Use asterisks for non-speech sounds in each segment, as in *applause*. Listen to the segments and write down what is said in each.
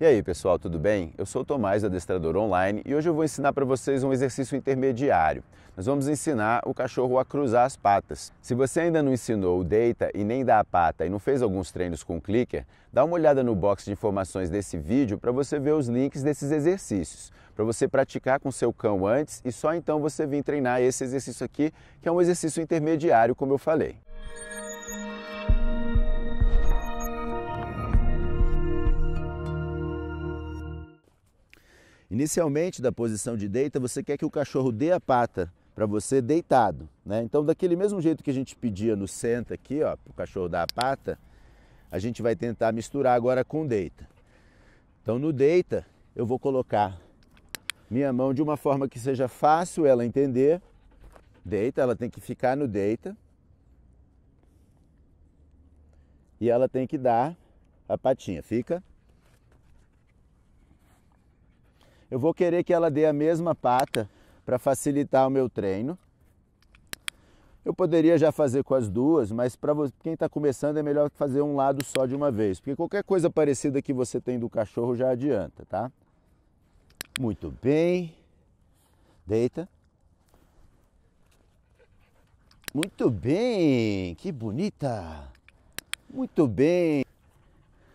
E aí, pessoal, tudo bem? Eu sou o Tomás, adestrador online, e hoje eu vou ensinar para vocês um exercício intermediário. Nós vamos ensinar o cachorro a cruzar as patas. Se você ainda não ensinou o deita e nem dá a pata e não fez alguns treinos com o clicker, dá uma olhada no box de informações desse vídeo para você ver os links desses exercícios, para você praticar com seu cão antes e só então você vir treinar esse exercício aqui, que é um exercício intermediário, como eu falei. Inicialmente, da posição de deita, você quer que o cachorro dê a pata para você deitado. Né? Então, daquele mesmo jeito que a gente pedia no senta aqui, para o cachorro dar a pata, a gente vai tentar misturar agora com deita. Então, no deita, eu vou colocar minha mão de uma forma que seja fácil ela entender. Deita, ela tem que ficar no deita. E ela tem que dar a patinha. Fica Eu vou querer que ela dê a mesma pata para facilitar o meu treino. Eu poderia já fazer com as duas, mas para quem está começando é melhor fazer um lado só de uma vez, porque qualquer coisa parecida que você tem do cachorro já adianta, tá? Muito bem. Deita. Muito bem, que bonita. Muito bem.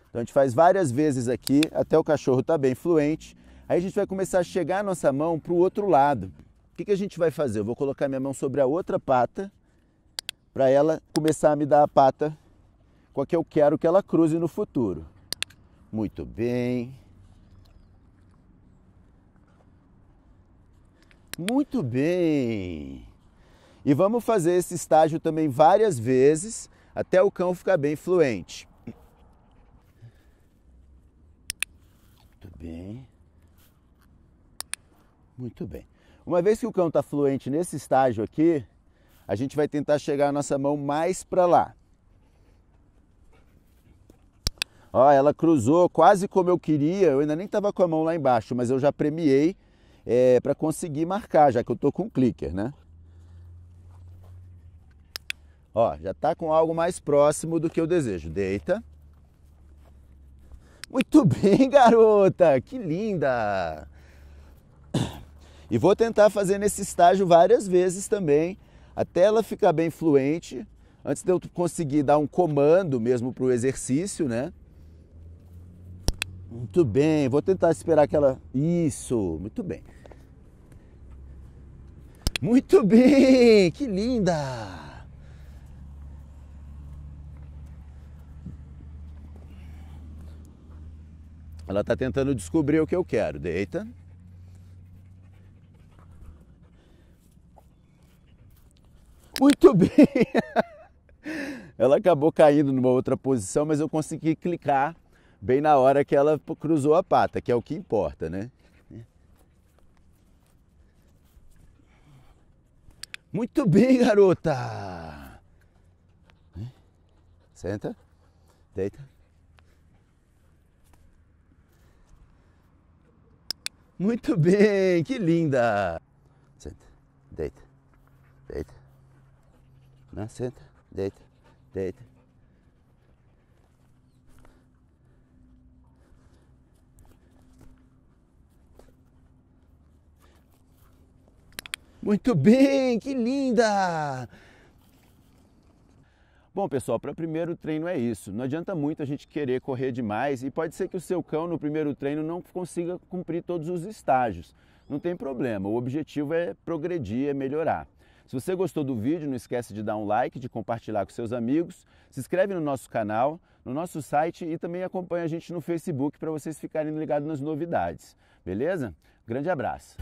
Então a gente faz várias vezes aqui até o cachorro estar tá bem fluente Aí a gente vai começar a chegar a nossa mão para o outro lado. O que, que a gente vai fazer? Eu vou colocar minha mão sobre a outra pata para ela começar a me dar a pata com a que eu quero que ela cruze no futuro. Muito bem. Muito bem. E vamos fazer esse estágio também várias vezes até o cão ficar bem fluente. Muito bem. Muito bem. Uma vez que o cão está fluente nesse estágio aqui, a gente vai tentar chegar a nossa mão mais para lá. Ó, ela cruzou quase como eu queria, eu ainda nem estava com a mão lá embaixo, mas eu já premiei é, para conseguir marcar, já que eu estou com o um clicker, né? Ó, já está com algo mais próximo do que eu desejo. Deita. Muito *laughs* bem, garota! Que linda! E vou tentar fazer nesse estágio várias vezes também, até ela ficar bem fluente, antes de eu conseguir dar um comando mesmo para o exercício, né? Muito bem, vou tentar esperar aquela. Isso, muito bem. Muito bem, que linda! Ela está tentando descobrir o que eu quero. Deita. Muito bem! *laughs* ela acabou caindo numa outra posição, mas eu consegui clicar bem na hora que ela cruzou a pata, que é o que importa, né? Muito bem, garota! Senta, deita. Muito bem, que linda! Senta, deita, deita. Não, senta, deita, deita. Muito bem, que linda! Bom, pessoal, para o primeiro treino é isso. Não adianta muito a gente querer correr demais e pode ser que o seu cão no primeiro treino não consiga cumprir todos os estágios. Não tem problema, o objetivo é progredir, é melhorar. Se você gostou do vídeo, não esquece de dar um like, de compartilhar com seus amigos, se inscreve no nosso canal, no nosso site e também acompanha a gente no Facebook para vocês ficarem ligados nas novidades. Beleza? Grande abraço!